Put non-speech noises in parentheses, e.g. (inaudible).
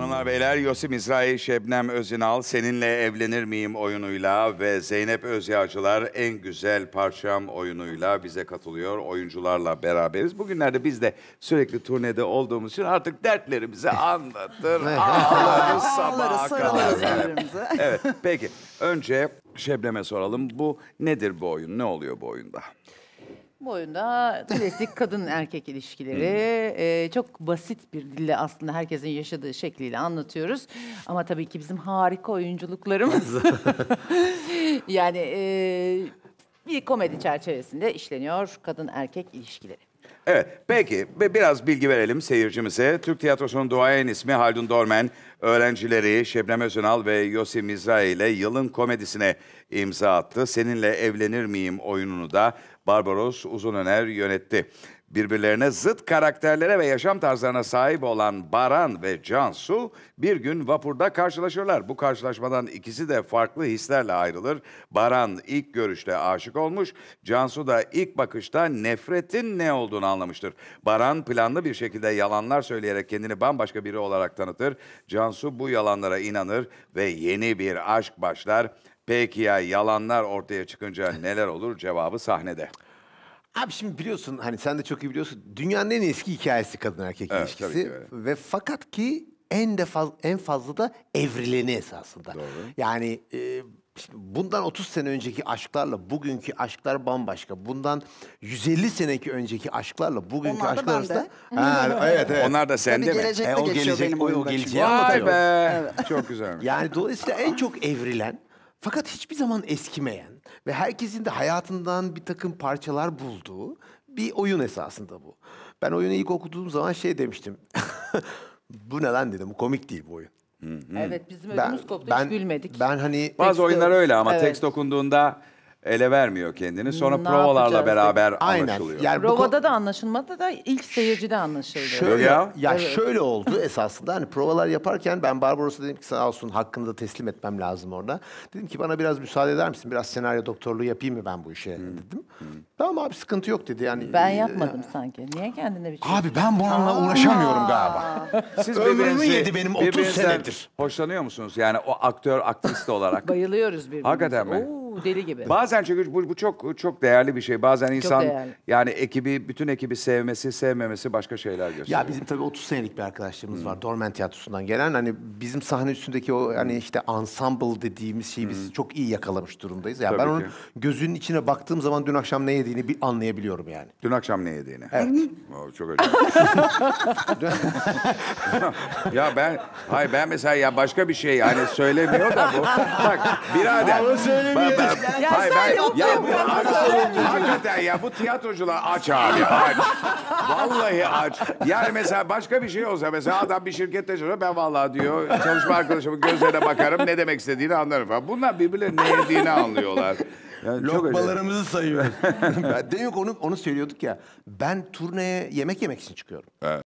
Hanımlar beyler Yosim İsrail Şebnem Özinal Seninle Evlenir Miyim oyunuyla ve Zeynep Özyağcılar En Güzel Parçam oyunuyla bize katılıyor. Oyuncularla beraberiz. Bugünlerde biz de sürekli turnede olduğumuz için artık dertlerimizi anlatır, ağlarız sabaha kadar. Evet peki önce Şebnem'e soralım. Bu nedir bu oyun? Ne oluyor bu oyunda? Bu oyunda klasik kadın erkek ilişkileri e, çok basit bir dille aslında herkesin yaşadığı şekliyle anlatıyoruz. Ama tabii ki bizim harika oyunculuklarımız (laughs) yani e, bir komedi çerçevesinde işleniyor kadın erkek ilişkileri. Evet, peki biraz bilgi verelim seyircimize. Türk tiyatrosunun duayen ismi Haldun Dormen, öğrencileri Şebnem Özünal ve Yossi Mizra ile yılın komedisine imza attı. Seninle Evlenir Miyim oyununu da Barbaros Uzunener yönetti. Birbirlerine zıt karakterlere ve yaşam tarzlarına sahip olan Baran ve Cansu bir gün vapurda karşılaşırlar. Bu karşılaşmadan ikisi de farklı hislerle ayrılır. Baran ilk görüşte aşık olmuş, Cansu da ilk bakışta nefretin ne olduğunu anlamıştır. Baran planlı bir şekilde yalanlar söyleyerek kendini bambaşka biri olarak tanıtır. Cansu bu yalanlara inanır ve yeni bir aşk başlar. Peki ya yalanlar ortaya çıkınca neler olur? Cevabı sahnede. Abi şimdi biliyorsun hani sen de çok iyi biliyorsun dünyanın en eski hikayesi kadın erkek Evet, tabii ilişkisi ki öyle. ve fakat ki en de faz, en fazla da evrileni esasında. Doğru. Yani e, şimdi bundan 30 sene önceki aşklarla bugünkü aşklar bambaşka. Bundan 150 seneki önceki aşklarla bugünkü Onlar da aşklar arasında (laughs) ha, evet evet. Onlar da sende Tabii mi? E, o gelecek, benim o, o geleceği Vay be. Çok güzel. Yani dolayısıyla en çok evrilen fakat hiçbir zaman eskimeyen ve herkesin de hayatından bir takım parçalar bulduğu bir oyun esasında bu. Ben oyunu ilk okuduğum zaman şey demiştim. (laughs) bu ne lan dedim, bu komik değil bu oyun. Hı-hı. Evet bizim ödümüz koptu, ben, hiç gülmedik. Ben hani... Bazı oyunlar öyle ama evet. tekst okunduğunda ele vermiyor kendini. Sonra Ne provalarla beraber Aynen. anlaşılıyor. Yani provada da anlaşılmadı da ilk seyircide anlaşıldı. Şöyle, ya. ya şöyle oldu (laughs) esasında hani provalar yaparken ben Barbaros'a dedim ki sağ olsun hakkını da teslim etmem lazım orada. Dedim ki bana biraz müsaade eder misin? Biraz senaryo doktorluğu yapayım mı ben bu işe hmm. dedim. Hmm. Tamam abi sıkıntı yok dedi. Yani Ben e, yapmadım e, sanki. Niye kendine bir şey? Abi ben bununla uğraşamıyorum galiba. (laughs) Siz Ömrümü birbirinizi- yedi benim, otuz senedir. Hoşlanıyor musunuz? Yani o aktör, aktrist olarak. (laughs) Bayılıyoruz birbirimize. Hakikaten mi? Oo deli gibi. Bazen çünkü bu, bu çok çok değerli bir şey. Bazen insan yani ekibi bütün ekibi sevmesi, sevmemesi başka şeyler gösteriyor. Ya bizim tabii 30 senelik bir arkadaşlığımız hmm. var. Dormen Tiyatrosu'ndan gelen hani bizim sahne üstündeki o hani hmm. işte ensemble dediğimiz şeyi hmm. biz çok iyi yakalamış durumdayız. Ya yani ben ki. onun gözünün içine baktığım zaman dün akşam ne yediğini bir anlayabiliyorum yani. Dün akşam ne yediğini. Evet. Oo, çok acayip. (laughs) ya ben hayır ben mesela ya başka bir şey yani söylemiyor da bu. Bak birader. Bak, vallahi. Ya hayır, sen ya bu hakikaten ya bu tiyatrocular aç abi aç. Vallahi aç. Yani mesela başka bir şey olsa mesela adam bir şirkette çalışıyor ben vallahi diyor çalışma arkadaşımın gözlerine bakarım ne demek istediğini anlarım falan. Bunlar birbirlerinin ne yediğini anlıyorlar. Yani Lokmalarımızı sayıyoruz. (laughs) Demin onu, onu söylüyorduk ya. Ben turneye yemek yemek için çıkıyorum. Evet.